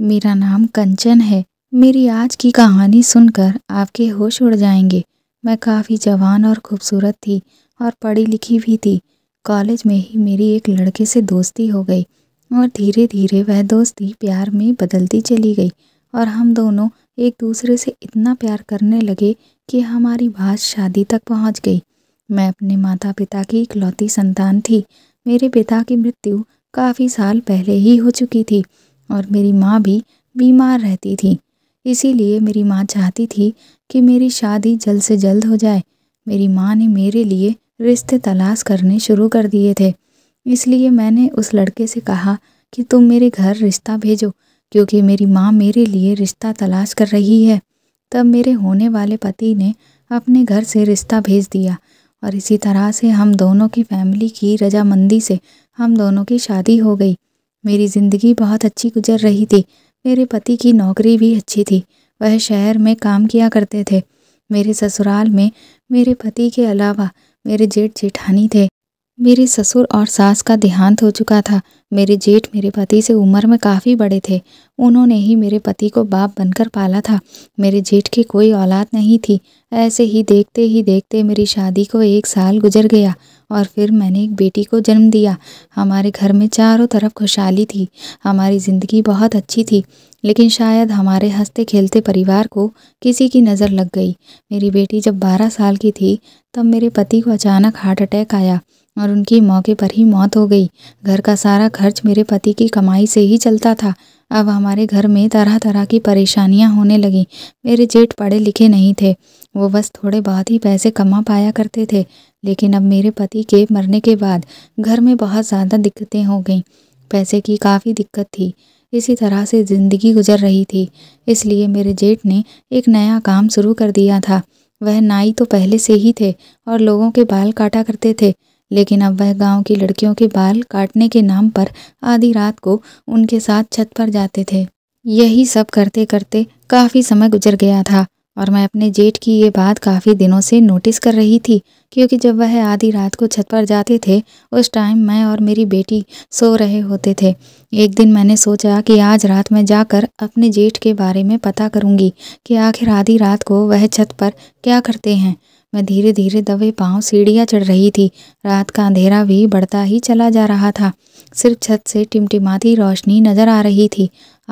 मेरा नाम कंचन है मेरी आज की कहानी सुनकर आपके होश उड़ जाएंगे मैं काफ़ी जवान और खूबसूरत थी और पढ़ी लिखी भी थी कॉलेज में ही मेरी एक लड़के से दोस्ती हो गई और धीरे धीरे वह दोस्ती प्यार में बदलती चली गई और हम दोनों एक दूसरे से इतना प्यार करने लगे कि हमारी बात शादी तक पहुंच गई मैं अपने माता पिता की इकलौती संतान थी मेरे पिता की मृत्यु काफ़ी साल पहले ही हो चुकी थी और मेरी माँ भी बीमार रहती थी इसीलिए मेरी माँ चाहती थी कि मेरी शादी जल्द से जल्द हो जाए मेरी माँ ने मेरे लिए रिश्ते तलाश करने शुरू कर दिए थे इसलिए मैंने उस लड़के से कहा कि तुम मेरे घर रिश्ता भेजो क्योंकि मेरी माँ मेरे लिए रिश्ता तलाश कर रही है तब मेरे होने वाले पति ने अपने घर से रिश्ता भेज दिया और इसी तरह से हम दोनों की फैमिली की रजामंदी से हम दोनों की शादी हो गई मेरी जिंदगी बहुत अच्छी गुजर रही थी मेरे पति की नौकरी भी अच्छी थी वह शहर में काम किया करते थे मेरे ससुराल में मेरे पति के अलावा मेरे जेठ जेठानी थे मेरे ससुर और सास का देहांत हो चुका था मेरे जेठ मेरे पति से उम्र में काफ़ी बड़े थे उन्होंने ही मेरे पति को बाप बनकर पाला था मेरे जेठ की कोई औलाद नहीं थी ऐसे ही देखते ही देखते मेरी शादी को एक साल गुजर गया और फिर मैंने एक बेटी को जन्म दिया हमारे घर में चारों तरफ खुशहाली थी हमारी ज़िंदगी बहुत अच्छी थी लेकिन शायद हमारे हंसते खेलते परिवार को किसी की नज़र लग गई मेरी बेटी जब बारह साल की थी तब मेरे पति को अचानक हार्ट अटैक आया और उनकी मौके पर ही मौत हो गई घर का सारा खर्च मेरे पति की कमाई से ही चलता था अब हमारे घर में तरह तरह की परेशानियां होने लगीं मेरे जेठ पढ़े लिखे नहीं थे वो बस थोड़े बहुत ही पैसे कमा पाया करते थे लेकिन अब मेरे पति के मरने के बाद घर में बहुत ज़्यादा दिक्कतें हो गईं पैसे की काफ़ी दिक्कत थी इसी तरह से ज़िंदगी गुजर रही थी इसलिए मेरे जेठ ने एक नया काम शुरू कर दिया था वह नाई तो पहले से ही थे और लोगों के बाल काटा करते थे लेकिन अब वह गांव की लड़कियों के बाल काटने के नाम पर आधी रात को उनके साथ छत पर जाते थे यही सब करते करते काफ़ी समय गुजर गया था और मैं अपने जेठ की ये बात काफ़ी दिनों से नोटिस कर रही थी क्योंकि जब वह आधी रात को छत पर जाते थे उस टाइम मैं और मेरी बेटी सो रहे होते थे एक दिन मैंने सोचा कि आज रात मैं जाकर अपने जेठ के बारे में पता करूंगी कि आखिर आधी रात को वह छत पर क्या करते हैं मैं धीरे धीरे दबे पाँव सीढ़ियाँ चढ़ रही थी रात का अंधेरा भी बढ़ता ही चला जा रहा था सिर्फ छत से टिमटिमाती रोशनी नज़र आ रही थी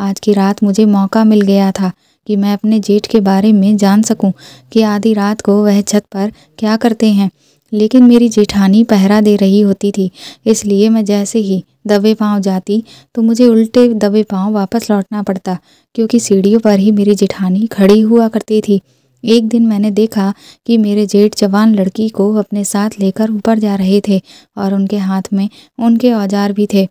आज की रात मुझे मौका मिल गया था कि मैं अपने जेठ के बारे में जान सकूं कि आधी रात को वह छत पर क्या करते हैं लेकिन मेरी जेठानी पहरा दे रही होती थी इसलिए मैं जैसे ही दबे पाँव जाती तो मुझे उल्टे दबे पाँव वापस लौटना पड़ता क्योंकि सीढ़ियों पर ही मेरी जेठानी खड़ी हुआ करती थी एक दिन मैंने देखा कि मेरे जेठ जवान लड़की को अपने साथ लेकर ऊपर जा रहे थे और उनके हाथ में उनके औजार भी थे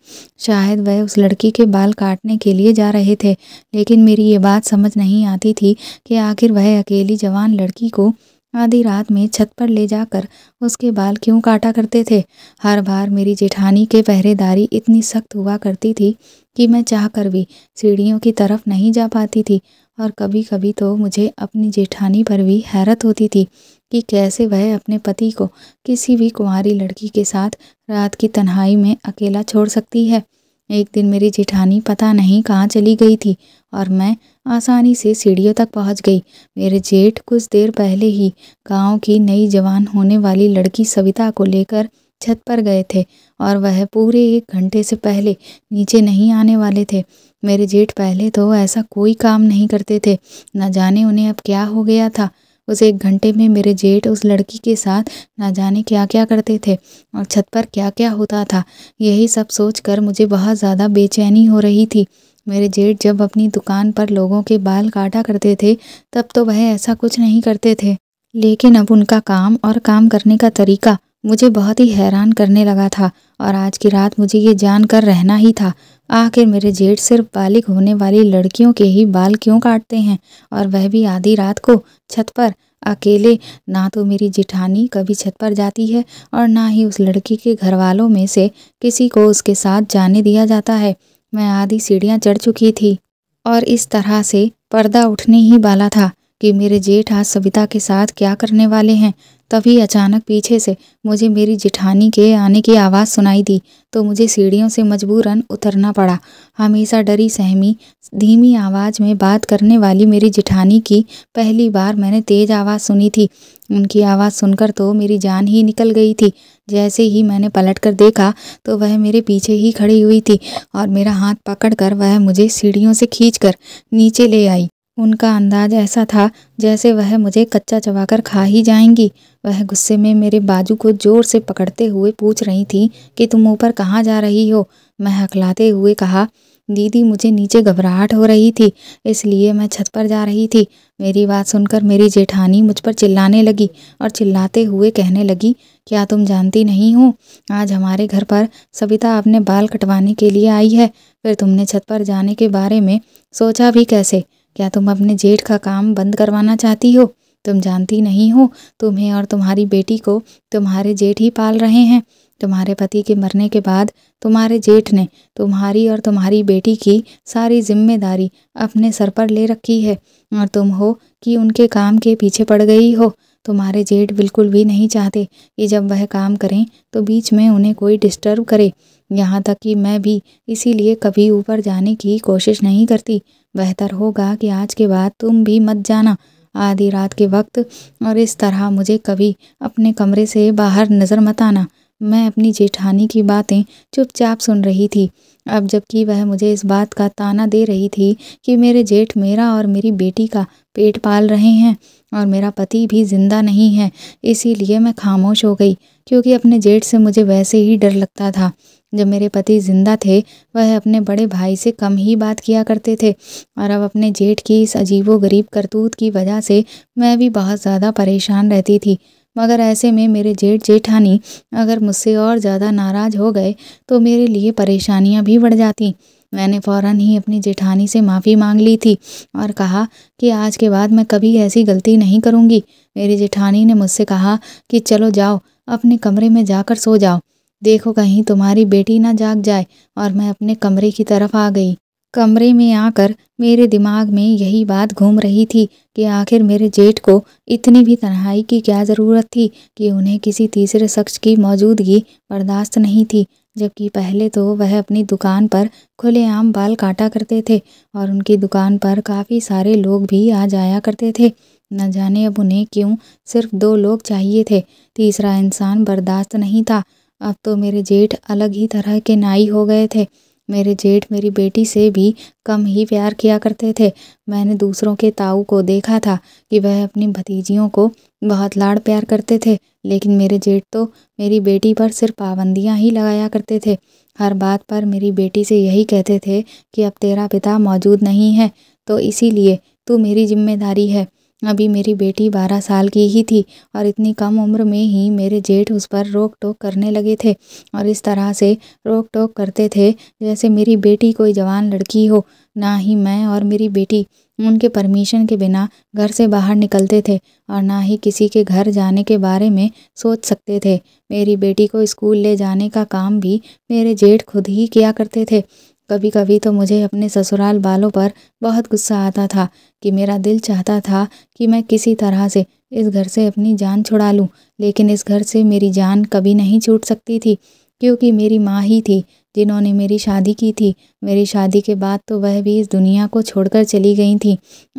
शायद वह उस लड़की के बाल काटने के लिए जा रहे थे लेकिन मेरी ये बात समझ नहीं आती थी कि आखिर वह अकेली जवान लड़की को आधी रात में छत पर ले जाकर उसके बाल क्यों काटा करते थे हर बार मेरी जेठानी के पहरेदारी इतनी सख्त हुआ करती थी कि मैं चाह कर भी सीढ़ियों की तरफ नहीं जा पाती थी और कभी कभी तो मुझे अपनी जेठानी पर भी हैरत होती थी कि कैसे वह अपने पति को किसी भी कुंवारी लड़की के साथ रात की तन्हाई में अकेला छोड़ सकती है एक दिन मेरी जेठानी पता नहीं कहाँ चली गई थी और मैं आसानी से सीढ़ियों तक पहुँच गई मेरे जेठ कुछ देर पहले ही गांव की नई जवान होने वाली लड़की सविता को लेकर छत पर गए थे और वह पूरे एक घंटे से पहले नीचे नहीं आने वाले थे मेरे जेठ पहले तो ऐसा कोई काम नहीं करते थे ना जाने उन्हें अब क्या हो गया था उस एक घंटे में मेरे जेठ उस लड़की के साथ ना जाने क्या क्या करते थे और छत पर क्या क्या होता था यही सब सोच कर मुझे बहुत ज़्यादा बेचैनी हो रही थी मेरे जेठ जब अपनी दुकान पर लोगों के बाल काटा करते थे तब तो वह ऐसा कुछ नहीं करते थे लेकिन अब उनका काम और काम करने का तरीका मुझे बहुत ही हैरान करने लगा था और आज की रात मुझे ये जानकर रहना ही था आखिर मेरे जेठ सिर्फ बालिग होने वाली लड़कियों के ही बाल क्यों काटते हैं और वह भी आधी रात को छत पर अकेले ना तो मेरी जिठानी कभी छत पर जाती है और ना ही उस लड़की के घर वालों में से किसी को उसके साथ जाने दिया जाता है मैं आधी सीढ़ियाँ चढ़ चुकी थी और इस तरह से पर्दा उठने ही वाला था कि मेरे जेठ आज सविता के साथ क्या करने वाले हैं तभी अचानक पीछे से मुझे मेरी जिठानी के आने की आवाज़ सुनाई दी तो मुझे सीढ़ियों से मजबूरन उतरना पड़ा हमेशा डरी सहमी धीमी आवाज़ में बात करने वाली मेरी जिठानी की पहली बार मैंने तेज़ आवाज़ सुनी थी उनकी आवाज़ सुनकर तो मेरी जान ही निकल गई थी जैसे ही मैंने पलट कर देखा तो वह मेरे पीछे ही खड़ी हुई थी और मेरा हाथ पकड़कर वह मुझे सीढ़ियों से खींचकर नीचे ले आई उनका अंदाज ऐसा था जैसे वह मुझे कच्चा चबाकर खा ही जाएंगी वह गुस्से में मेरे बाजू को जोर से पकड़ते हुए पूछ रही थी कि तुम ऊपर कहाँ जा रही हो मैं हकलाते हुए कहा दीदी मुझे नीचे घबराहट हो रही थी इसलिए मैं छत पर जा रही थी मेरी बात सुनकर मेरी जेठानी मुझ पर चिल्लाने लगी और चिल्लाते हुए कहने लगी क्या तुम जानती नहीं हो आज हमारे घर पर सविता अपने बाल कटवाने के लिए आई है फिर तुमने छत पर जाने के बारे में सोचा भी कैसे क्या तुम अपने जेठ का काम बंद करवाना चाहती हो तुम जानती नहीं हो तुम्हें और तुम्हारी बेटी को तुम्हारे जेठ ही पाल रहे हैं तुम्हारे पति के मरने के बाद तुम्हारे जेठ ने तुम्हारी और तुम्हारी बेटी की सारी जिम्मेदारी अपने सर पर ले रखी है और तुम हो कि उनके काम के पीछे पड़ गई हो तुम्हारे जेठ बिल्कुल भी नहीं चाहते कि जब वह काम करें तो बीच में उन्हें कोई डिस्टर्ब करे यहाँ तक कि मैं भी इसीलिए कभी ऊपर जाने की कोशिश नहीं करती बेहतर होगा कि आज के बाद तुम भी मत जाना आधी रात के वक्त और इस तरह मुझे कभी अपने कमरे से बाहर नज़र मत आना मैं अपनी जेठानी की बातें चुपचाप सुन रही थी अब जबकि वह मुझे इस बात का ताना दे रही थी कि मेरे जेठ मेरा और मेरी बेटी का पेट पाल रहे हैं और मेरा पति भी ज़िंदा नहीं है इसीलिए मैं खामोश हो गई क्योंकि अपने जेठ से मुझे वैसे ही डर लगता था जब मेरे पति जिंदा थे वह अपने बड़े भाई से कम ही बात किया करते थे और अब अपने जेठ की इस अजीबो गरीब करतूत की वजह से मैं भी बहुत ज़्यादा परेशान रहती थी मगर ऐसे में मेरे जेठ जेठानी अगर मुझसे और ज़्यादा नाराज़ हो गए तो मेरे लिए परेशानियाँ भी बढ़ जाती मैंने फ़ौरन ही अपनी जेठानी से माफ़ी मांग ली थी और कहा कि आज के बाद मैं कभी ऐसी गलती नहीं करूँगी मेरी जेठानी ने मुझसे कहा कि चलो जाओ अपने कमरे में जाकर सो जाओ देखो कहीं तुम्हारी बेटी ना जाग जाए और मैं अपने कमरे की तरफ आ गई कमरे में आकर मेरे दिमाग में यही बात घूम रही थी कि आखिर मेरे जेठ को इतनी भी तन्हाई की क्या ज़रूरत थी कि उन्हें किसी तीसरे शख्स की मौजूदगी बर्दाश्त नहीं थी जबकि पहले तो वह अपनी दुकान पर खुलेआम बाल काटा करते थे और उनकी दुकान पर काफ़ी सारे लोग भी आ जाया करते थे न जाने अब उन्हें क्यों सिर्फ दो लोग चाहिए थे तीसरा इंसान बर्दाश्त नहीं था अब तो मेरे जेठ अलग ही तरह के नाई हो गए थे मेरे जेठ मेरी बेटी से भी कम ही प्यार किया करते थे मैंने दूसरों के ताऊ को देखा था कि वह अपनी भतीजियों को बहुत लाड़ प्यार करते थे लेकिन मेरे जेठ तो मेरी बेटी पर सिर्फ पाबंदियाँ ही लगाया करते थे हर बात पर मेरी बेटी से यही कहते थे कि अब तेरा पिता मौजूद नहीं है तो इसीलिए तू मेरी जिम्मेदारी है अभी मेरी बेटी बारह साल की ही थी और इतनी कम उम्र में ही मेरे जेठ उस पर रोक टोक करने लगे थे और इस तरह से रोक टोक करते थे जैसे मेरी बेटी कोई जवान लड़की हो ना ही मैं और मेरी बेटी उनके परमिशन के बिना घर से बाहर निकलते थे और ना ही किसी के घर जाने के बारे में सोच सकते थे मेरी बेटी को स्कूल ले जाने का काम भी मेरे जेठ खुद ही किया करते थे कभी कभी तो मुझे अपने ससुराल वालों पर बहुत गुस्सा आता था कि मेरा दिल चाहता था कि मैं किसी तरह से इस घर से अपनी जान छुड़ा लूँ लेकिन इस घर से मेरी जान कभी नहीं छूट सकती थी क्योंकि मेरी माँ ही थी जिन्होंने मेरी शादी की थी मेरी शादी के बाद तो वह भी इस दुनिया को छोड़कर चली गई थी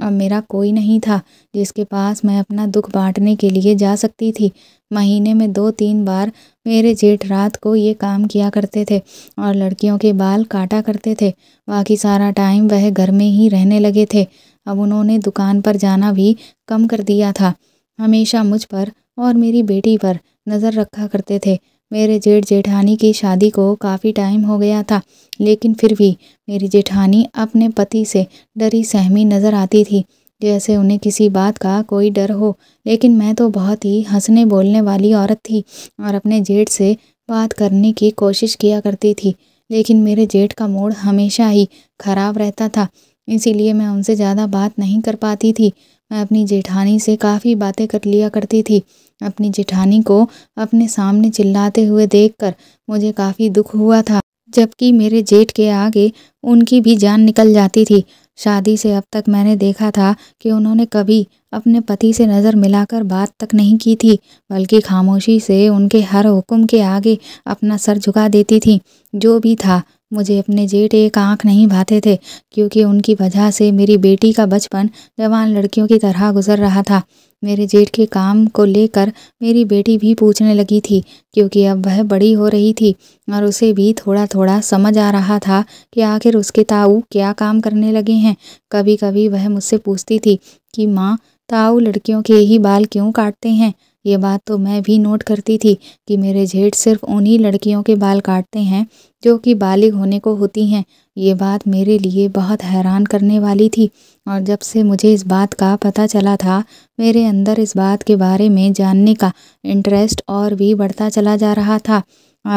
अब मेरा कोई नहीं था जिसके पास मैं अपना दुख बांटने के लिए जा सकती थी महीने में दो तीन बार मेरे जेठ रात को ये काम किया करते थे और लड़कियों के बाल काटा करते थे बाकी सारा टाइम वह घर में ही रहने लगे थे अब उन्होंने दुकान पर जाना भी कम कर दिया था हमेशा मुझ पर और मेरी बेटी पर नज़र रखा करते थे मेरे जेठ जेठानी की शादी को काफ़ी टाइम हो गया था लेकिन फिर भी मेरी जेठानी अपने पति से डरी सहमी नज़र आती थी जैसे उन्हें किसी बात का कोई डर हो लेकिन मैं तो बहुत ही हंसने बोलने वाली औरत थी और अपने जेठ से बात करने की कोशिश किया करती थी लेकिन मेरे जेठ का मूड हमेशा ही ख़राब रहता था इसीलिए मैं उनसे ज़्यादा बात नहीं कर पाती थी मैं अपनी जेठानी से काफ़ी बातें कर लिया करती थी अपनी जेठानी को अपने सामने चिल्लाते हुए देखकर मुझे काफ़ी दुख हुआ था जबकि मेरे जेठ के आगे उनकी भी जान निकल जाती थी शादी से अब तक मैंने देखा था कि उन्होंने कभी अपने पति से नज़र मिलाकर बात तक नहीं की थी बल्कि खामोशी से उनके हर हुक्म के आगे अपना सर झुका देती थी जो भी था मुझे अपने जेठ एक आंख नहीं भाते थे क्योंकि उनकी वजह से मेरी बेटी का बचपन जवान लड़कियों की तरह गुजर रहा था मेरे जेठ के काम को लेकर मेरी बेटी भी पूछने लगी थी क्योंकि अब वह बड़ी हो रही थी और उसे भी थोड़ा थोड़ा समझ आ रहा था कि आखिर उसके ताऊ क्या काम करने लगे हैं कभी कभी वह मुझसे पूछती थी कि माँ ताऊ लड़कियों के ही बाल क्यों काटते हैं ये बात तो मैं भी नोट करती थी कि मेरे जेठ सिर्फ उन्हीं लड़कियों के बाल काटते हैं जो कि बालिग होने को होती हैं ये बात मेरे लिए बहुत हैरान करने वाली थी और जब से मुझे इस बात का पता चला था मेरे अंदर इस बात के बारे में जानने का इंटरेस्ट और भी बढ़ता चला जा रहा था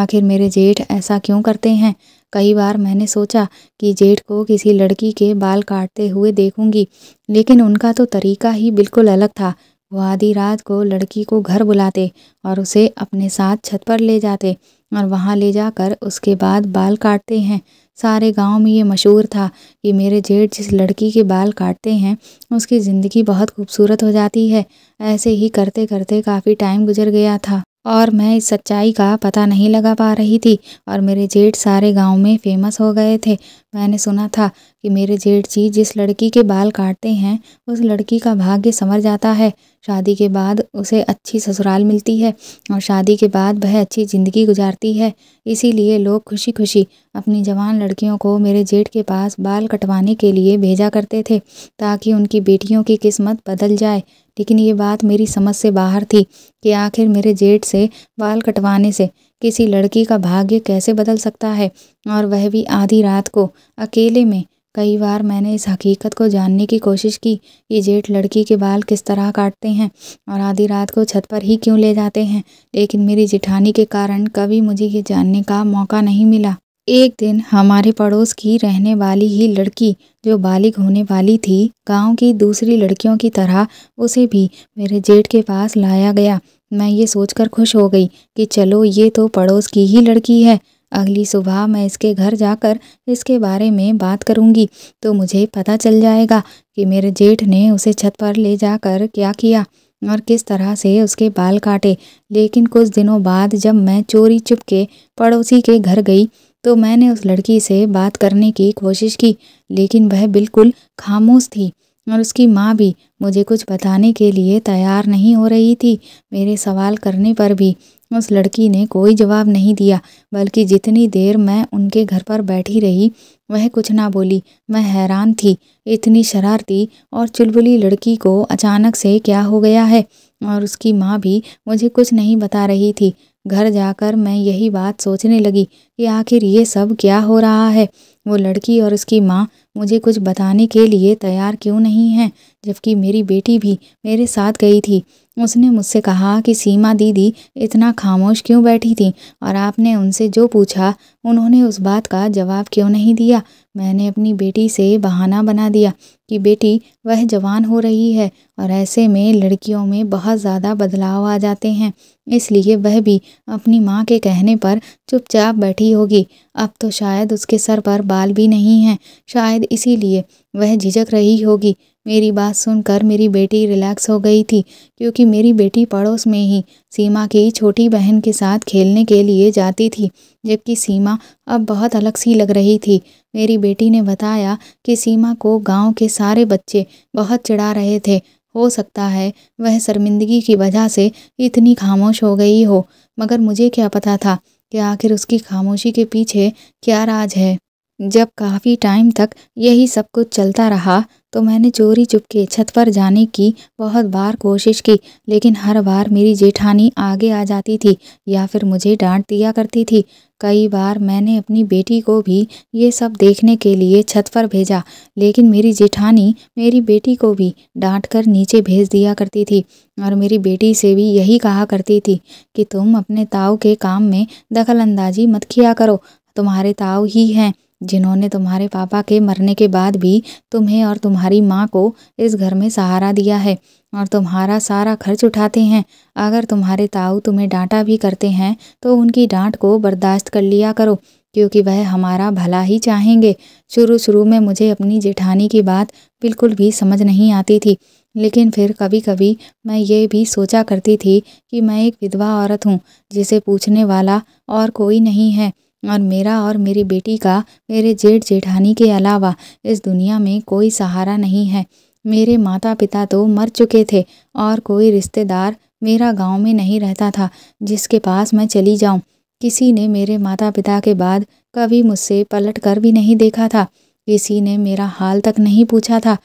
आखिर मेरे जेठ ऐसा क्यों करते हैं कई बार मैंने सोचा कि जेठ को किसी लड़की के बाल काटते हुए देखूंगी लेकिन उनका तो तरीका ही बिल्कुल अलग था वो आधी रात को लड़की को घर बुलाते और उसे अपने साथ छत पर ले जाते और वहाँ ले जाकर उसके बाद बाल काटते हैं सारे गांव में ये मशहूर था कि मेरे जेठ जिस लड़की के बाल काटते हैं उसकी ज़िंदगी बहुत खूबसूरत हो जाती है ऐसे ही करते करते काफ़ी टाइम गुजर गया था और मैं इस सच्चाई का पता नहीं लगा पा रही थी और मेरे जेठ सारे गांव में फेमस हो गए थे मैंने सुना था कि मेरे जेठ जी जिस लड़की के बाल काटते हैं उस लड़की का भाग्य संवर जाता है शादी के बाद उसे अच्छी ससुराल मिलती है और शादी के बाद वह अच्छी ज़िंदगी गुजारती है इसीलिए लोग खुशी खुशी अपनी जवान लड़कियों को मेरे जेठ के पास बाल कटवाने के लिए भेजा करते थे ताकि उनकी बेटियों की किस्मत बदल जाए लेकिन ये बात मेरी समझ से बाहर थी कि आखिर मेरे जेठ से बाल कटवाने से किसी लड़की का भाग्य कैसे बदल सकता है और वह भी आधी रात को अकेले में कई बार मैंने इस हकीकत को जानने की कोशिश की कि जेठ लड़की के बाल किस तरह काटते हैं और आधी रात को छत पर ही क्यों ले जाते हैं लेकिन मेरी जिठानी के कारण कभी मुझे ये जानने का मौका नहीं मिला एक दिन हमारे पड़ोस की रहने वाली ही लड़की जो बालिग होने वाली थी गांव की दूसरी लड़कियों की तरह उसे भी मेरे जेठ के पास लाया गया मैं ये सोचकर खुश हो गई कि चलो ये तो पड़ोस की ही लड़की है अगली सुबह मैं इसके घर जाकर इसके बारे में बात करूंगी तो मुझे पता चल जाएगा कि मेरे जेठ ने उसे छत पर ले जाकर क्या किया और किस तरह से उसके बाल काटे लेकिन कुछ दिनों बाद जब मैं चोरी चुपके पड़ोसी के घर गई तो मैंने उस लड़की से बात करने की कोशिश की लेकिन वह बिल्कुल खामोश थी और उसकी माँ भी मुझे कुछ बताने के लिए तैयार नहीं हो रही थी मेरे सवाल करने पर भी उस लड़की ने कोई जवाब नहीं दिया बल्कि जितनी देर मैं उनके घर पर बैठी रही वह कुछ ना बोली मैं हैरान थी इतनी शरारती और चुलबुली लड़की को अचानक से क्या हो गया है और उसकी माँ भी मुझे कुछ नहीं बता रही थी घर जाकर मैं यही बात सोचने लगी कि आखिर ये सब क्या हो रहा है वो लड़की और उसकी माँ मुझे कुछ बताने के लिए तैयार क्यों नहीं है जबकि मेरी बेटी भी मेरे साथ गई थी उसने मुझसे कहा कि सीमा दीदी इतना खामोश क्यों बैठी थी और आपने उनसे जो पूछा उन्होंने उस बात का जवाब क्यों नहीं दिया मैंने अपनी बेटी से बहाना बना दिया कि बेटी वह जवान हो रही है और ऐसे में लड़कियों में बहुत ज़्यादा बदलाव आ जाते हैं इसलिए वह भी अपनी माँ के कहने पर चुपचाप बैठी होगी अब तो शायद उसके सर पर बाल भी नहीं हैं शायद इसीलिए वह झिझक रही होगी मेरी बात सुनकर मेरी बेटी रिलैक्स हो गई थी क्योंकि मेरी बेटी पड़ोस में ही सीमा की छोटी बहन के साथ खेलने के लिए जाती थी जबकि सीमा अब बहुत अलग सी लग रही थी मेरी बेटी ने बताया कि सीमा को गांव के सारे बच्चे बहुत चिढ़ा रहे थे हो सकता है वह शर्मिंदगी की वजह से इतनी खामोश हो गई हो मगर मुझे क्या पता था कि आखिर उसकी खामोशी के पीछे क्या राज है जब काफ़ी टाइम तक यही सब कुछ चलता रहा तो मैंने चोरी चुपके छत पर जाने की बहुत बार कोशिश की लेकिन हर बार मेरी जेठानी आगे आ जाती थी या फिर मुझे डांट दिया करती थी कई बार मैंने अपनी बेटी को भी ये सब देखने के लिए छत पर भेजा लेकिन मेरी जेठानी मेरी बेटी को भी डांट कर नीचे भेज दिया करती थी और मेरी बेटी से भी यही कहा करती थी कि तुम अपने ताऊ के काम में दखल अंदाजी मत किया करो तुम्हारे ताऊ ही हैं जिन्होंने तुम्हारे पापा के मरने के बाद भी तुम्हें और तुम्हारी माँ को इस घर में सहारा दिया है और तुम्हारा सारा खर्च उठाते हैं अगर तुम्हारे ताऊ तुम्हें डांटा भी करते हैं तो उनकी डांट को बर्दाश्त कर लिया करो क्योंकि वह हमारा भला ही चाहेंगे शुरू शुरू में मुझे अपनी जेठानी की बात बिल्कुल भी समझ नहीं आती थी लेकिन फिर कभी कभी मैं ये भी सोचा करती थी कि मैं एक विधवा औरत हूँ जिसे पूछने वाला और कोई नहीं है और मेरा और मेरी बेटी का मेरे जेठ जेठानी के अलावा इस दुनिया में कोई सहारा नहीं है मेरे माता पिता तो मर चुके थे और कोई रिश्तेदार मेरा गांव में नहीं रहता था जिसके पास मैं चली जाऊं किसी ने मेरे माता पिता के बाद कभी मुझसे पलट कर भी नहीं देखा था किसी ने मेरा हाल तक नहीं पूछा था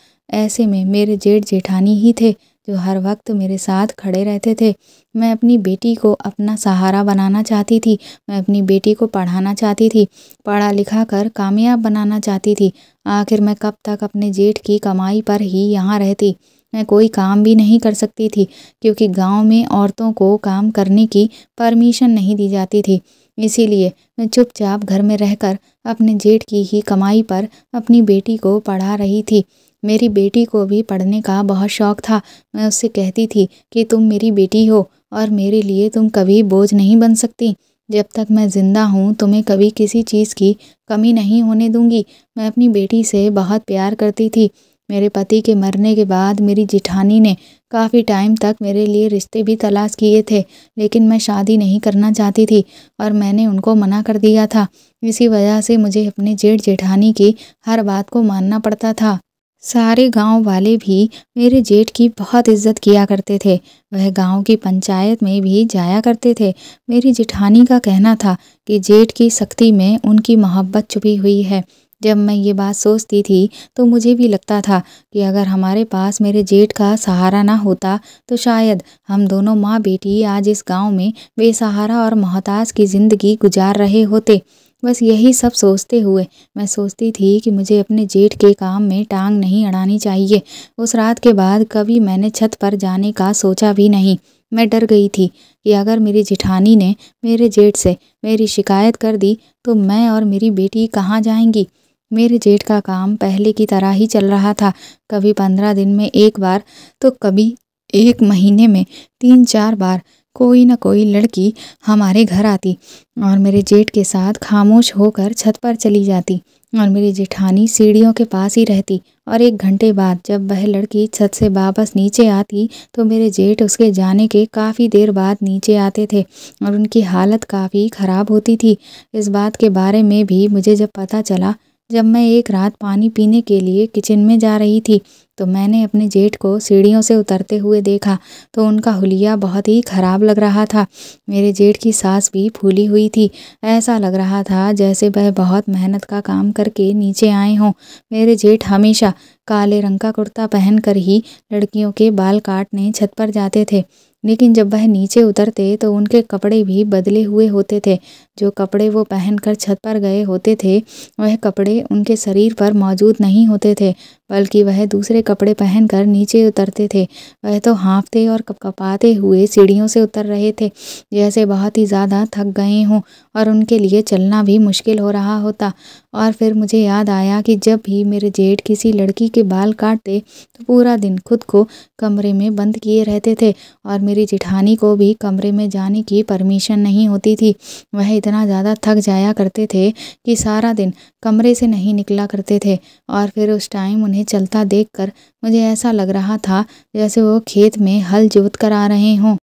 ऐसे में मेरे जेठ जेठानी ही थे जो हर वक्त मेरे साथ खड़े रहते थे मैं अपनी बेटी को अपना सहारा बनाना चाहती थी मैं अपनी बेटी को पढ़ाना चाहती थी पढ़ा लिखा कर कामयाब बनाना चाहती थी आखिर मैं कब तक अपने जेठ की कमाई पर ही यहाँ रहती मैं कोई काम भी नहीं कर सकती थी क्योंकि गांव में औरतों को काम करने की परमिशन नहीं दी जाती थी इसीलिए मैं चुपचाप घर में रहकर अपने जेठ की ही कमाई पर अपनी बेटी को पढ़ा रही थी मेरी बेटी को भी पढ़ने का बहुत शौक़ था मैं उससे कहती थी कि तुम मेरी बेटी हो और मेरे लिए तुम कभी बोझ नहीं बन सकती जब तक मैं ज़िंदा हूँ तुम्हें कभी किसी चीज़ की कमी नहीं होने दूंगी मैं अपनी बेटी से बहुत प्यार करती थी मेरे पति के मरने के बाद मेरी जिठानी ने काफ़ी टाइम तक मेरे लिए रिश्ते भी तलाश किए थे लेकिन मैं शादी नहीं करना चाहती थी और मैंने उनको मना कर दिया था इसी वजह से मुझे अपने जेठ जेठानी की हर बात को मानना पड़ता था सारे गांव वाले भी मेरे जेठ की बहुत इज्जत किया करते थे वह गांव की पंचायत में भी जाया करते थे मेरी जेठानी का कहना था कि जेठ की सख्ती में उनकी मोहब्बत छुपी हुई है जब मैं ये बात सोचती थी तो मुझे भी लगता था कि अगर हमारे पास मेरे जेठ का सहारा ना होता तो शायद हम दोनों माँ बेटी आज इस गांव में बेसहारा और मोहताज की ज़िंदगी गुजार रहे होते बस यही सब सोचते हुए मैं सोचती थी कि मुझे अपने जेठ के काम में टांग नहीं अड़ानी चाहिए उस रात के बाद कभी मैंने छत पर जाने का सोचा भी नहीं मैं डर गई थी कि अगर मेरी जिठानी ने मेरे जेठ से मेरी शिकायत कर दी तो मैं और मेरी बेटी कहाँ जाएंगी मेरे जेठ का काम पहले की तरह ही चल रहा था कभी पंद्रह दिन में एक बार तो कभी एक महीने में तीन चार बार कोई ना कोई लड़की हमारे घर आती और मेरे जेठ के साथ खामोश होकर छत पर चली जाती और मेरी जेठानी सीढ़ियों के पास ही रहती और एक घंटे बाद जब वह लड़की छत से वापस नीचे आती तो मेरे जेठ उसके जाने के काफ़ी देर बाद नीचे आते थे और उनकी हालत काफ़ी ख़राब होती थी इस बात के बारे में भी मुझे जब पता चला जब मैं एक रात पानी पीने के लिए किचन में जा रही थी तो मैंने अपने जेठ को सीढ़ियों से उतरते हुए देखा तो उनका हुलिया बहुत ही ख़राब लग रहा था मेरे जेठ की सांस भी फूली हुई थी ऐसा लग रहा था जैसे वह बहुत मेहनत का काम करके नीचे आए हों मेरे जेठ हमेशा काले रंग का कुर्ता पहनकर ही लड़कियों के बाल काटने छत पर जाते थे लेकिन जब वह नीचे उतरते तो उनके कपड़े भी बदले हुए होते थे जो कपड़े वो पहनकर छत पर गए होते थे वह कपड़े उनके शरीर पर मौजूद नहीं होते थे बल्कि वह दूसरे कपड़े पहनकर नीचे उतरते थे वह तो हाँफते और कपाते हुए सीढ़ियों से उतर रहे थे जैसे बहुत ही ज़्यादा थक गए हों और उनके लिए चलना भी मुश्किल हो रहा होता और फिर मुझे याद आया कि जब भी मेरे जेठ किसी लड़की के बाल काटते तो पूरा दिन खुद को कमरे में बंद किए रहते थे और मेरी जिठानी को भी कमरे में जाने की परमिशन नहीं होती थी वह इतना ज़्यादा थक जाया करते थे कि सारा दिन कमरे से नहीं निकला करते थे और फिर उस टाइम उन्हें चलता देखकर मुझे ऐसा लग रहा था जैसे वो खेत में हल जोत कर आ रहे हों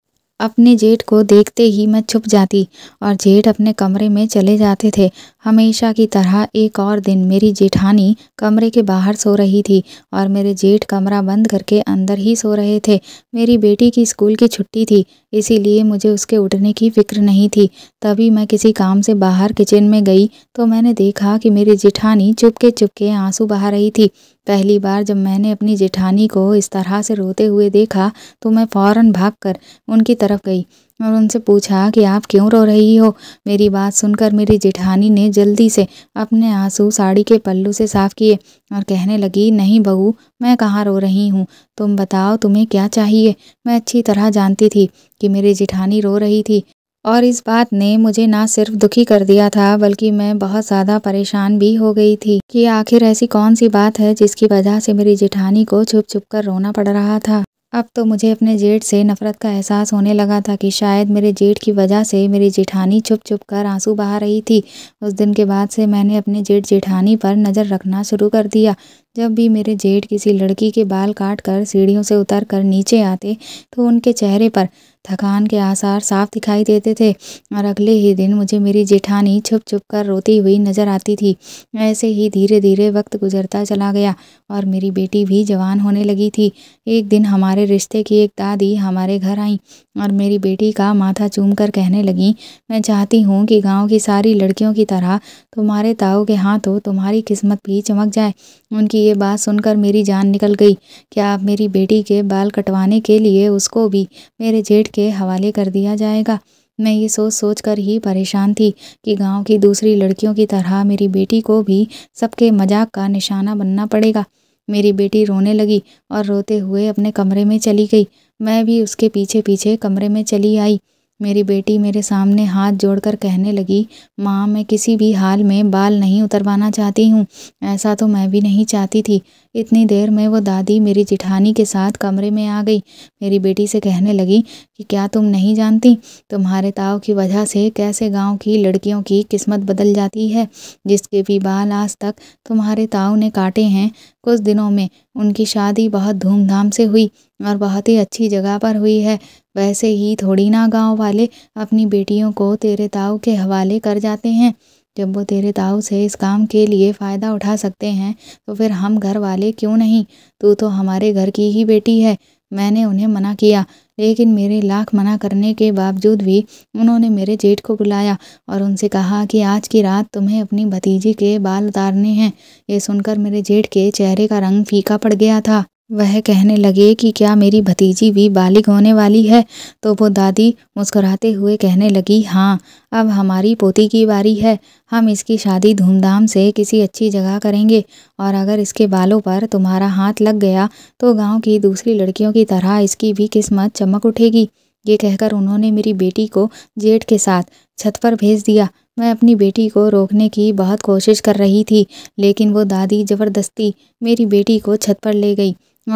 अपने जेठ को देखते ही मैं छुप जाती और जेठ अपने कमरे में चले जाते थे हमेशा की तरह एक और दिन मेरी जेठानी कमरे के बाहर सो रही थी और मेरे जेठ कमरा बंद करके अंदर ही सो रहे थे मेरी बेटी की स्कूल की छुट्टी थी इसीलिए मुझे उसके उठने की फ़िक्र नहीं थी तभी मैं किसी काम से बाहर किचन में गई तो मैंने देखा कि मेरी जेठानी चुपके चुपके आंसू बहा रही थी पहली बार जब मैंने अपनी जेठानी को इस तरह से रोते हुए देखा तो मैं फ़ौरन भागकर उनकी तरफ गई और उनसे पूछा कि आप क्यों रो रही हो मेरी बात सुनकर मेरी जेठानी ने जल्दी से अपने आंसू साड़ी के पल्लू से साफ़ किए और कहने लगी नहीं बहू मैं कहाँ रो रही हूँ तुम बताओ तुम्हें क्या चाहिए मैं अच्छी तरह जानती थी कि मेरी जेठानी रो रही थी और इस बात ने मुझे ना सिर्फ दुखी कर दिया था बल्कि मैं बहुत ज़्यादा परेशान भी हो गई थी कि आखिर ऐसी कौन सी बात है जिसकी वजह से मेरी जेठानी को छुप छुप कर रोना पड़ रहा था अब तो मुझे अपने जेठ से नफ़रत का एहसास होने लगा था कि शायद मेरे जेठ की वजह से मेरी जेठानी छुप छुप कर आंसू बहा रही थी उस दिन के बाद से मैंने अपने जेठ जेठानी पर नज़र रखना शुरू कर दिया जब भी मेरे जेठ किसी लड़की के बाल काट कर सीढ़ियों से उतर कर नीचे आते तो उनके चेहरे पर थकान के आसार साफ दिखाई देते थे और अगले ही दिन मुझे मेरी जेठानी छुप छुप कर रोती हुई नजर आती थी ऐसे ही धीरे धीरे वक्त गुजरता चला गया और मेरी बेटी भी जवान होने लगी थी एक दिन हमारे रिश्ते की एक दादी हमारे घर आई और मेरी बेटी का माथा चूमकर कहने लगी मैं चाहती हूँ कि गांव की सारी लड़कियों की तरह तुम्हारे ताऊ के हाथों तुम्हारी किस्मत भी चमक जाए उनकी ये बात सुनकर मेरी जान निकल गई क्या आप मेरी बेटी के बाल कटवाने के लिए उसको भी मेरे जेठ के हवाले कर दिया जाएगा मैं ये सोच सोच कर ही परेशान थी कि गांव की दूसरी लड़कियों की तरह मेरी बेटी को भी सबके मजाक का निशाना बनना पड़ेगा मेरी बेटी रोने लगी और रोते हुए अपने कमरे में चली गई मैं भी उसके पीछे पीछे कमरे में चली आई मेरी बेटी मेरे सामने हाथ जोड़कर कहने लगी माँ मैं किसी भी हाल में बाल नहीं उतरवाना चाहती हूँ ऐसा तो मैं भी नहीं चाहती थी इतनी देर में वो दादी मेरी जिठानी के साथ कमरे में आ गई मेरी बेटी से कहने लगी कि क्या तुम नहीं जानती तुम्हारे ताव की वजह से कैसे गांव की लड़कियों की किस्मत बदल जाती है जिसके भी बाल आज तक तुम्हारे ताऊ ने काटे हैं कुछ दिनों में उनकी शादी बहुत धूमधाम से हुई और बहुत ही अच्छी जगह पर हुई है वैसे ही थोड़ी ना गांव वाले अपनी बेटियों को तेरे ताऊ के हवाले कर जाते हैं जब वो तेरे ताऊ से इस काम के लिए फ़ायदा उठा सकते हैं तो फिर हम घर वाले क्यों नहीं तू तो हमारे घर की ही बेटी है मैंने उन्हें मना किया लेकिन मेरे लाख मना करने के बावजूद भी उन्होंने मेरे जेठ को बुलाया और उनसे कहा कि आज की रात तुम्हें अपनी भतीजी के बाल उतारने हैं ये सुनकर मेरे जेठ के चेहरे का रंग फीका पड़ गया था वह कहने लगे कि क्या मेरी भतीजी भी बालिग होने वाली है तो वो दादी मुस्कुराते हुए कहने लगी हाँ अब हमारी पोती की बारी है हम इसकी शादी धूमधाम से किसी अच्छी जगह करेंगे और अगर इसके बालों पर तुम्हारा हाथ लग गया तो गांव की दूसरी लड़कियों की तरह इसकी भी किस्मत चमक उठेगी ये कहकर उन्होंने मेरी बेटी को जेठ के साथ छत पर भेज दिया मैं अपनी बेटी को रोकने की बहुत कोशिश कर रही थी लेकिन वो दादी ज़बरदस्ती मेरी बेटी को छत पर ले गई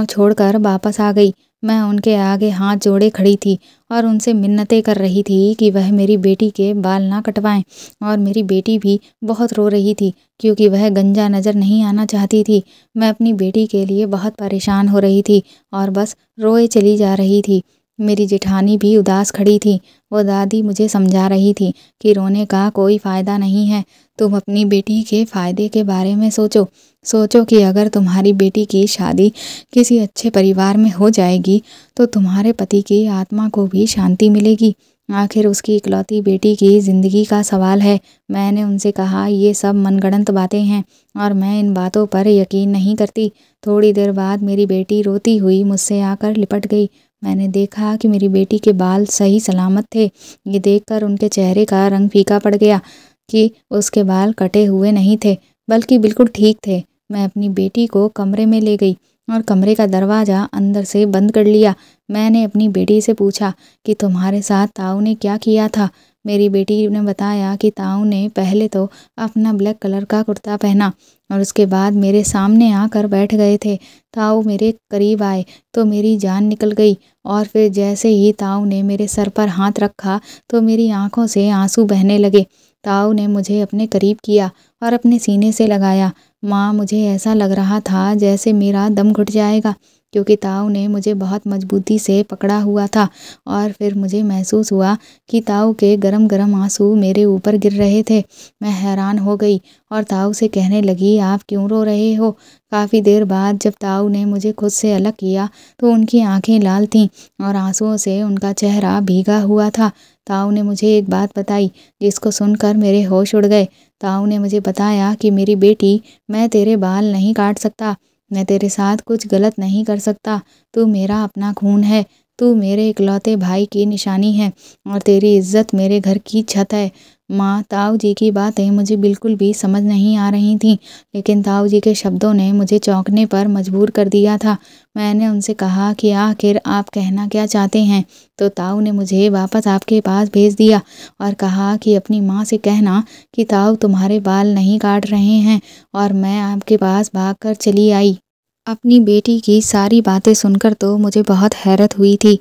छोड़कर वापस आ गई मैं उनके आगे हाथ जोड़े खड़ी थी और उनसे मिन्नतें कर रही थी कि वह मेरी बेटी के बाल ना कटवाएं और मेरी बेटी भी बहुत रो रही थी क्योंकि वह गंजा नज़र नहीं आना चाहती थी मैं अपनी बेटी के लिए बहुत परेशान हो रही थी और बस रोए चली जा रही थी मेरी जेठानी भी उदास खड़ी थी वो दादी मुझे समझा रही थी कि रोने का कोई फ़ायदा नहीं है तुम अपनी बेटी के फ़ायदे के बारे में सोचो सोचो कि अगर तुम्हारी बेटी की शादी किसी अच्छे परिवार में हो जाएगी तो तुम्हारे पति की आत्मा को भी शांति मिलेगी आखिर उसकी इकलौती बेटी की ज़िंदगी का सवाल है मैंने उनसे कहा ये सब मनगढ़ंत बातें हैं और मैं इन बातों पर यकीन नहीं करती थोड़ी देर बाद मेरी बेटी रोती हुई मुझसे आकर लिपट गई मैंने देखा कि मेरी बेटी के बाल सही सलामत थे ये देखकर उनके चेहरे का रंग फीका पड़ गया कि उसके बाल कटे हुए नहीं थे बल्कि बिल्कुल ठीक थे मैं अपनी बेटी को कमरे में ले गई और कमरे का दरवाज़ा अंदर से बंद कर लिया मैंने अपनी बेटी से पूछा कि तुम्हारे साथ ताऊ ने क्या किया था मेरी बेटी ने बताया कि ताऊ ने पहले तो अपना ब्लैक कलर का कुर्ता पहना और उसके बाद मेरे सामने आकर बैठ गए थे ताऊ मेरे करीब आए तो मेरी जान निकल गई और फिर जैसे ही ताऊ ने मेरे सर पर हाथ रखा तो मेरी आंखों से आंसू बहने लगे ताऊ ने मुझे अपने करीब किया और अपने सीने से लगाया माँ मुझे ऐसा लग रहा था जैसे मेरा दम घुट जाएगा क्योंकि ताऊ ने मुझे बहुत मजबूती से पकड़ा हुआ था और फिर मुझे महसूस हुआ कि ताऊ के गरम गरम आंसू मेरे ऊपर गिर रहे थे मैं हैरान हो गई और ताऊ से कहने लगी आप क्यों रो रहे हो काफ़ी देर बाद जब ताऊ ने मुझे खुद से अलग किया तो उनकी आंखें लाल थीं और आंसुओं से उनका चेहरा भीगा हुआ था ताऊ ने मुझे एक बात बताई जिसको सुनकर मेरे होश उड़ गए ताऊ ने मुझे बताया कि मेरी बेटी मैं तेरे बाल नहीं काट सकता मैं तेरे साथ कुछ गलत नहीं कर सकता तू मेरा अपना खून है तू मेरे इकलौते भाई की निशानी है और तेरी इज्जत मेरे घर की छत है माँ ताऊ जी की बातें मुझे बिल्कुल भी समझ नहीं आ रही थीं लेकिन ताऊ जी के शब्दों ने मुझे चौंकने पर मजबूर कर दिया था मैंने उनसे कहा कि आखिर आप कहना क्या चाहते हैं तो ताऊ ने मुझे वापस आपके पास भेज दिया और कहा कि अपनी माँ से कहना कि ताऊ तुम्हारे बाल नहीं काट रहे हैं और मैं आपके पास भाग कर चली आई अपनी बेटी की सारी बातें सुनकर तो मुझे बहुत हैरत हुई थी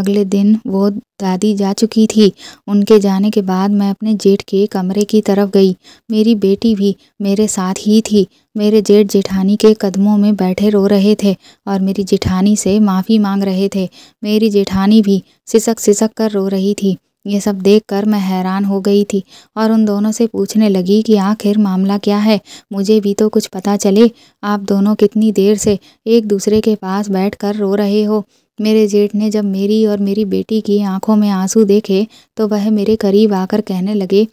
अगले दिन वो दादी जा चुकी थी उनके जाने के बाद मैं अपने जेठ के कमरे की तरफ गई मेरी बेटी भी मेरे साथ ही थी मेरे जेठ जेठानी के कदमों में बैठे रो रहे थे और मेरी जेठानी से माफ़ी मांग रहे थे मेरी जेठानी भी सिसक सिसक कर रो रही थी ये सब देखकर मैं हैरान हो गई थी और उन दोनों से पूछने लगी कि आखिर मामला क्या है मुझे भी तो कुछ पता चले आप दोनों कितनी देर से एक दूसरे के पास बैठकर रो रहे हो मेरे जेठ ने जब मेरी और मेरी बेटी की आंखों में आंसू देखे तो वह मेरे करीब आकर कहने लगे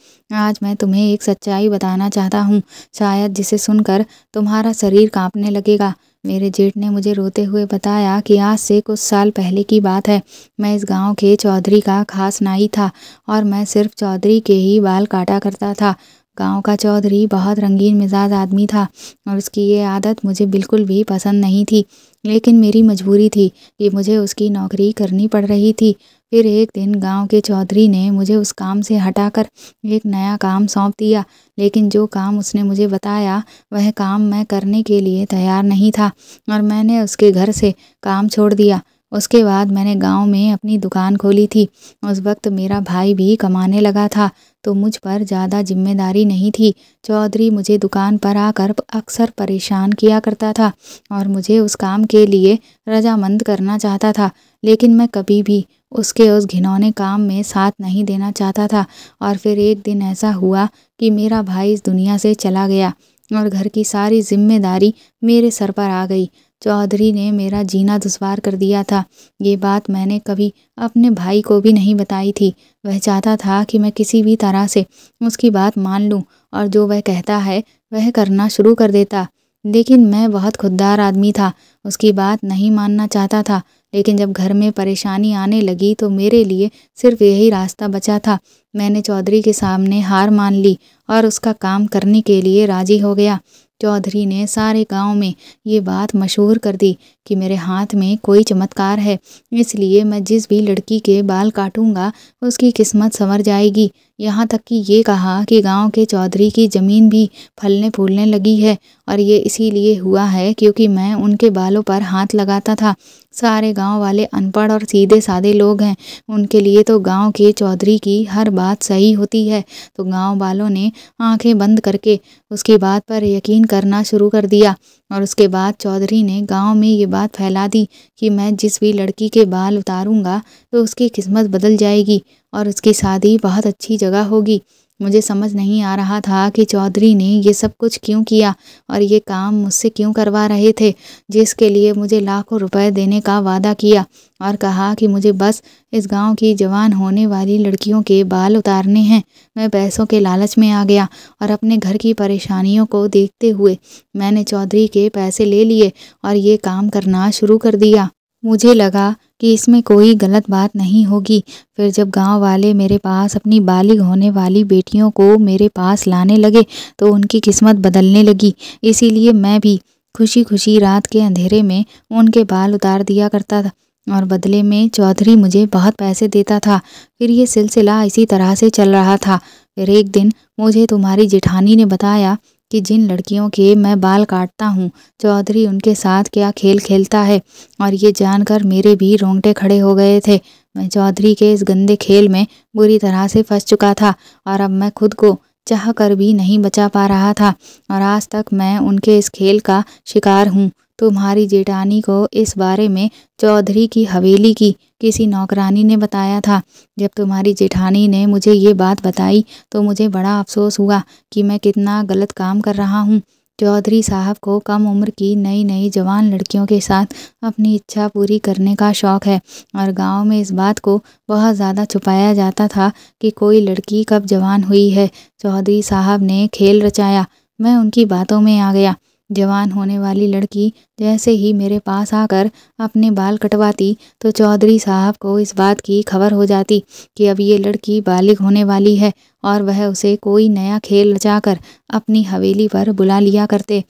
आज मैं तुम्हें एक सच्चाई बताना चाहता हूँ शायद जिसे सुनकर तुम्हारा शरीर कांपने लगेगा मेरे जेठ ने मुझे रोते हुए बताया कि आज से कुछ साल पहले की बात है मैं इस गांव के चौधरी का खास नाई था और मैं सिर्फ चौधरी के ही बाल काटा करता था गांव का चौधरी बहुत रंगीन मिजाज आदमी था और उसकी ये आदत मुझे बिल्कुल भी पसंद नहीं थी लेकिन मेरी मजबूरी थी कि मुझे उसकी नौकरी करनी पड़ रही थी फिर एक दिन गांव के चौधरी ने मुझे उस काम से हटाकर एक नया काम सौंप दिया लेकिन जो काम उसने मुझे बताया वह काम मैं करने के लिए तैयार नहीं था और मैंने उसके घर से काम छोड़ दिया उसके बाद मैंने गांव में अपनी दुकान खोली थी उस वक्त मेरा भाई भी कमाने लगा था तो मुझ पर ज़्यादा जिम्मेदारी नहीं थी चौधरी मुझे दुकान पर आकर अक्सर परेशान किया करता था और मुझे उस काम के लिए रजामंद करना चाहता था लेकिन मैं कभी भी उसके उस घिनौने काम में साथ नहीं देना चाहता था और फिर एक दिन ऐसा हुआ कि मेरा भाई इस दुनिया से चला गया और घर की सारी जिम्मेदारी मेरे सर पर आ गई चौधरी ने मेरा जीना दुशवार कर दिया था ये बात मैंने कभी अपने भाई को भी नहीं बताई थी वह चाहता था कि मैं किसी भी तरह से उसकी बात मान लूं और जो वह कहता है वह करना शुरू कर देता लेकिन मैं बहुत खुददार आदमी था उसकी बात नहीं मानना चाहता था लेकिन जब घर में परेशानी आने लगी तो मेरे लिए सिर्फ यही रास्ता बचा था मैंने चौधरी के सामने हार मान ली और उसका काम करने के लिए राजी हो गया चौधरी ने सारे गांव में ये बात मशहूर कर दी कि मेरे हाथ में कोई चमत्कार है इसलिए मैं जिस भी लड़की के बाल काटूंगा उसकी किस्मत संवर जाएगी यहाँ तक कि ये कहा कि गांव के चौधरी की ज़मीन भी फलने फूलने लगी है और ये इसीलिए हुआ है क्योंकि मैं उनके बालों पर हाथ लगाता था सारे गांव वाले अनपढ़ और सीधे साधे लोग हैं उनके लिए तो गांव के चौधरी की हर बात सही होती है तो गांव वालों ने आंखें बंद करके उसकी बात पर यकीन करना शुरू कर दिया और उसके बाद चौधरी ने गांव में ये बात फैला दी कि मैं जिस भी लड़की के बाल उतारूंगा तो उसकी किस्मत बदल जाएगी और उसकी शादी बहुत अच्छी जगह होगी मुझे समझ नहीं आ रहा था कि चौधरी ने ये सब कुछ क्यों किया और ये काम मुझसे क्यों करवा रहे थे जिसके लिए मुझे लाखों रुपए देने का वादा किया और कहा कि मुझे बस इस गांव की जवान होने वाली लड़कियों के बाल उतारने हैं मैं पैसों के लालच में आ गया और अपने घर की परेशानियों को देखते हुए मैंने चौधरी के पैसे ले लिए और ये काम करना शुरू कर दिया मुझे लगा कि इसमें कोई गलत बात नहीं होगी फिर जब गांव वाले मेरे पास अपनी बालिग होने वाली बेटियों को मेरे पास लाने लगे तो उनकी किस्मत बदलने लगी इसीलिए मैं भी खुशी खुशी रात के अंधेरे में उनके बाल उतार दिया करता था और बदले में चौधरी मुझे बहुत पैसे देता था फिर ये सिलसिला इसी तरह से चल रहा था फिर एक दिन मुझे तुम्हारी जेठानी ने बताया कि जिन लड़कियों के मैं बाल काटता हूँ चौधरी उनके साथ क्या खेल खेलता है और ये जानकर मेरे भी रोंगटे खड़े हो गए थे मैं चौधरी के इस गंदे खेल में बुरी तरह से फंस चुका था और अब मैं खुद को चाह कर भी नहीं बचा पा रहा था और आज तक मैं उनके इस खेल का शिकार हूँ तुम्हारी जेठानी को इस बारे में चौधरी की हवेली की किसी नौकरानी ने बताया था जब तुम्हारी जेठानी ने मुझे ये बात बताई तो मुझे बड़ा अफसोस हुआ कि मैं कितना गलत काम कर रहा हूँ चौधरी साहब को कम उम्र की नई नई जवान लड़कियों के साथ अपनी इच्छा पूरी करने का शौक़ है और गांव में इस बात को बहुत ज़्यादा छुपाया जाता था कि कोई लड़की कब जवान हुई है चौधरी साहब ने खेल रचाया मैं उनकी बातों में आ गया जवान होने वाली लड़की जैसे ही मेरे पास आकर अपने बाल कटवाती तो चौधरी साहब को इस बात की खबर हो जाती कि अब ये लड़की बालिग होने वाली है और वह उसे कोई नया खेल रचाकर अपनी हवेली पर बुला लिया करते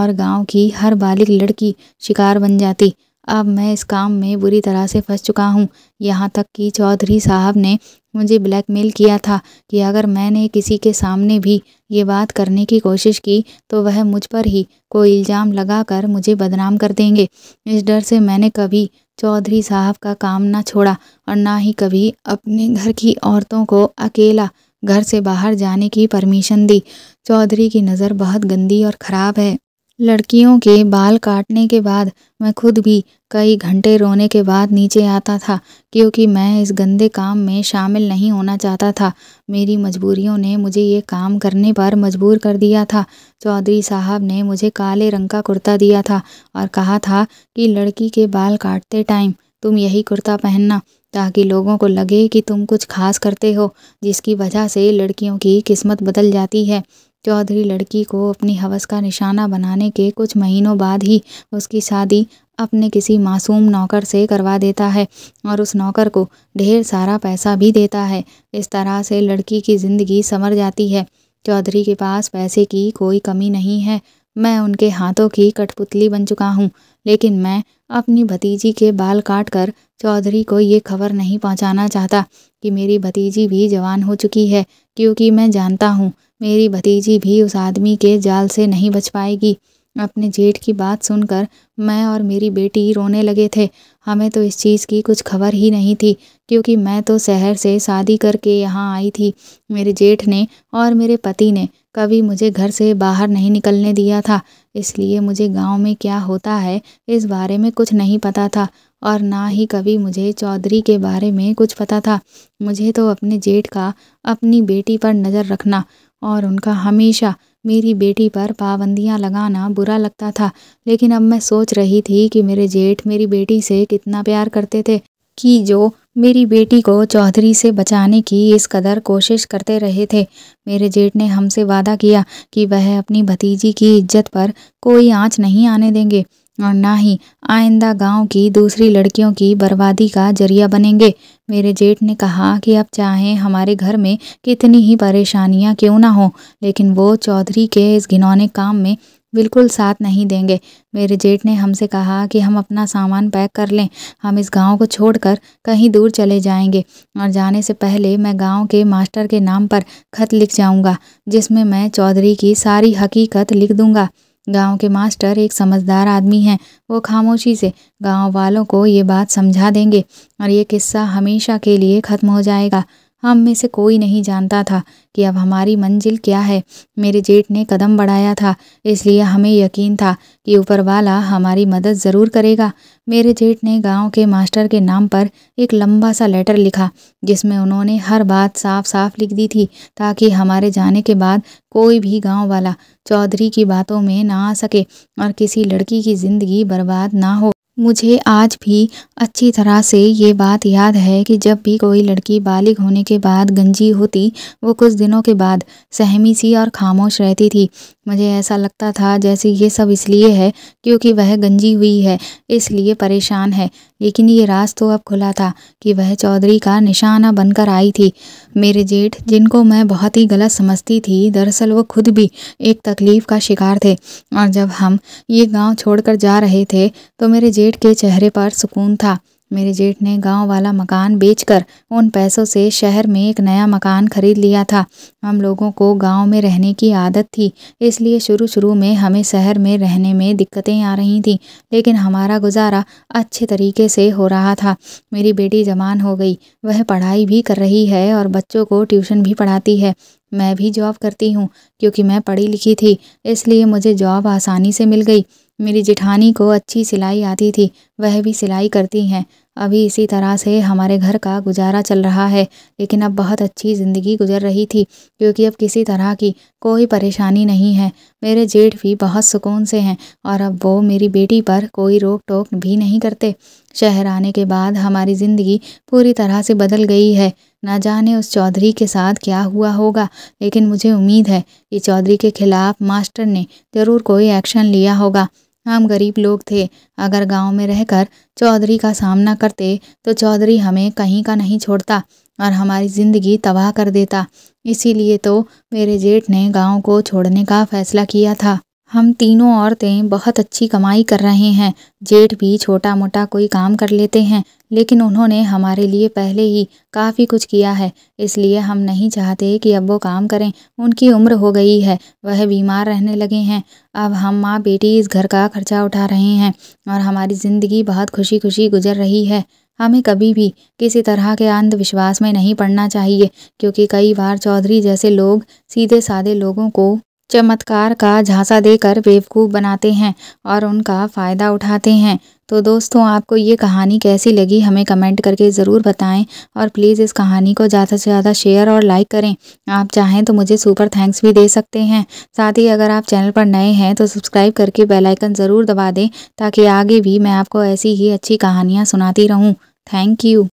और गांव की हर बालिग लड़की शिकार बन जाती अब मैं इस काम में बुरी तरह से फंस चुका हूँ यहाँ तक कि चौधरी साहब ने मुझे ब्लैकमेल किया था कि अगर मैंने किसी के सामने भी ये बात करने की कोशिश की तो वह मुझ पर ही कोई इल्ज़ाम लगाकर मुझे बदनाम कर देंगे इस डर से मैंने कभी चौधरी साहब का काम ना छोड़ा और ना ही कभी अपने घर की औरतों को अकेला घर से बाहर जाने की परमिशन दी चौधरी की नज़र बहुत गंदी और ख़राब है लड़कियों के बाल काटने के बाद मैं खुद भी कई घंटे रोने के बाद नीचे आता था क्योंकि मैं इस गंदे काम में शामिल नहीं होना चाहता था मेरी मजबूरियों ने मुझे ये काम करने पर मजबूर कर दिया था चौधरी साहब ने मुझे काले रंग का कुर्ता दिया था और कहा था कि लड़की के बाल काटते टाइम तुम यही कुर्ता पहनना ताकि लोगों को लगे कि तुम कुछ खास करते हो जिसकी वजह से लड़कियों की किस्मत बदल जाती है चौधरी लड़की को अपनी हवस का निशाना बनाने के कुछ महीनों बाद ही उसकी शादी अपने किसी मासूम नौकर से करवा देता है और उस नौकर को ढेर सारा पैसा भी देता है इस तरह से लड़की की ज़िंदगी संवर जाती है चौधरी के पास पैसे की कोई कमी नहीं है मैं उनके हाथों की कठपुतली बन चुका हूँ लेकिन मैं अपनी भतीजी के बाल काट कर चौधरी को ये खबर नहीं पहुँचाना चाहता कि मेरी भतीजी भी जवान हो चुकी है क्योंकि मैं जानता हूँ मेरी भतीजी भी उस आदमी के जाल से नहीं बच पाएगी अपने जेठ की बात सुनकर मैं और मेरी बेटी रोने लगे थे हमें तो इस चीज़ की कुछ खबर ही नहीं थी क्योंकि मैं तो शहर से शादी करके यहाँ आई थी मेरे जेठ ने और मेरे पति ने कभी मुझे घर से बाहर नहीं निकलने दिया था इसलिए मुझे गांव में क्या होता है इस बारे में कुछ नहीं पता था और ना ही कभी मुझे चौधरी के बारे में कुछ पता था मुझे तो अपने जेठ का अपनी बेटी पर नज़र रखना और उनका हमेशा मेरी बेटी पर पाबंदियाँ लगाना बुरा लगता था लेकिन अब मैं सोच रही थी कि मेरे जेठ मेरी बेटी से कितना प्यार करते थे कि जो मेरी बेटी को चौधरी से बचाने की इस कदर कोशिश करते रहे थे मेरे जेठ ने हमसे वादा किया कि वह अपनी भतीजी की इज्जत पर कोई आंच नहीं आने देंगे और ना ही आइंदा गांव की दूसरी लड़कियों की बर्बादी का जरिया बनेंगे मेरे जेठ ने कहा कि अब चाहे हमारे घर में कितनी ही परेशानियां क्यों ना हो लेकिन वो चौधरी के इस घिनौने काम में बिल्कुल साथ नहीं देंगे मेरे जेठ ने हमसे कहा कि हम अपना सामान पैक कर लें हम इस गांव को छोड़कर कहीं दूर चले जाएंगे और जाने से पहले मैं गांव के मास्टर के नाम पर खत लिख जाऊंगा जिसमें मैं चौधरी की सारी हकीकत लिख दूंगा गांव के मास्टर एक समझदार आदमी हैं वो खामोशी से गांव वालों को ये बात समझा देंगे और ये किस्सा हमेशा के लिए ख़त्म हो जाएगा हम में से कोई नहीं जानता था कि अब हमारी मंजिल क्या है मेरे जेठ ने कदम बढ़ाया था इसलिए हमें यकीन था कि ऊपर वाला हमारी मदद ज़रूर करेगा मेरे जेठ ने गांव के मास्टर के नाम पर एक लंबा सा लेटर लिखा जिसमें उन्होंने हर बात साफ साफ लिख दी थी ताकि हमारे जाने के बाद कोई भी गांव वाला चौधरी की बातों में ना आ सके और किसी लड़की की ज़िंदगी बर्बाद ना हो मुझे आज भी अच्छी तरह से ये बात याद है कि जब भी कोई लड़की बालिग होने के बाद गंजी होती वो कुछ दिनों के बाद सहमी सी और खामोश रहती थी मुझे ऐसा लगता था जैसे ये सब इसलिए है क्योंकि वह गंजी हुई है इसलिए परेशान है लेकिन ये राज तो अब खुला था कि वह चौधरी का निशाना बनकर आई थी मेरे जेठ जिनको मैं बहुत ही गलत समझती थी दरअसल वो खुद भी एक तकलीफ का शिकार थे और जब हम ये गांव छोड़कर जा रहे थे तो मेरे जेठ के चेहरे पर सुकून था मेरे जेठ ने गांव वाला मकान बेचकर उन पैसों से शहर में एक नया मकान खरीद लिया था हम लोगों को गांव में रहने की आदत थी इसलिए शुरू शुरू में हमें शहर में रहने में दिक्कतें आ रही थीं लेकिन हमारा गुजारा अच्छे तरीके से हो रहा था मेरी बेटी जवान हो गई वह पढ़ाई भी कर रही है और बच्चों को ट्यूशन भी पढ़ाती है मैं भी जॉब करती हूँ क्योंकि मैं पढ़ी लिखी थी इसलिए मुझे जॉब आसानी से मिल गई मेरी जेठानी को अच्छी सिलाई आती थी वह भी सिलाई करती हैं अभी इसी तरह से हमारे घर का गुजारा चल रहा है लेकिन अब बहुत अच्छी ज़िंदगी गुजर रही थी क्योंकि अब किसी तरह की कोई परेशानी नहीं है मेरे जेठ भी बहुत सुकून से हैं और अब वो मेरी बेटी पर कोई रोक टोक भी नहीं करते शहर आने के बाद हमारी ज़िंदगी पूरी तरह से बदल गई है ना जाने उस चौधरी के साथ क्या हुआ होगा लेकिन मुझे उम्मीद है कि चौधरी के खिलाफ़ मास्टर ने ज़रूर कोई एक्शन लिया होगा हम गरीब लोग थे अगर गांव में रहकर चौधरी का सामना करते तो चौधरी हमें कहीं का नहीं छोड़ता और हमारी ज़िंदगी तबाह कर देता इसीलिए तो मेरे जेठ ने गांव को छोड़ने का फैसला किया था हम तीनों औरतें बहुत अच्छी कमाई कर रहे हैं जेठ भी छोटा मोटा कोई काम कर लेते हैं लेकिन उन्होंने हमारे लिए पहले ही काफ़ी कुछ किया है इसलिए हम नहीं चाहते कि अब वो काम करें उनकी उम्र हो गई है वह बीमार रहने लगे हैं अब हम माँ बेटी इस घर का खर्चा उठा रहे हैं और हमारी ज़िंदगी बहुत खुशी खुशी गुजर रही है हमें कभी भी किसी तरह के अंधविश्वास में नहीं पड़ना चाहिए क्योंकि कई बार चौधरी जैसे लोग सीधे साधे लोगों को चमत्कार का झांसा देकर बेवकूफ़ बनाते हैं और उनका फ़ायदा उठाते हैं तो दोस्तों आपको ये कहानी कैसी लगी हमें कमेंट करके ज़रूर बताएं और प्लीज़ इस कहानी को ज़्यादा से ज़्यादा शेयर और लाइक करें आप चाहें तो मुझे सुपर थैंक्स भी दे सकते हैं साथ ही अगर आप चैनल पर नए हैं तो सब्सक्राइब करके बेलाइकन ज़रूर दबा दें ताकि आगे भी मैं आपको ऐसी ही अच्छी कहानियाँ सुनाती रहूँ थैंक यू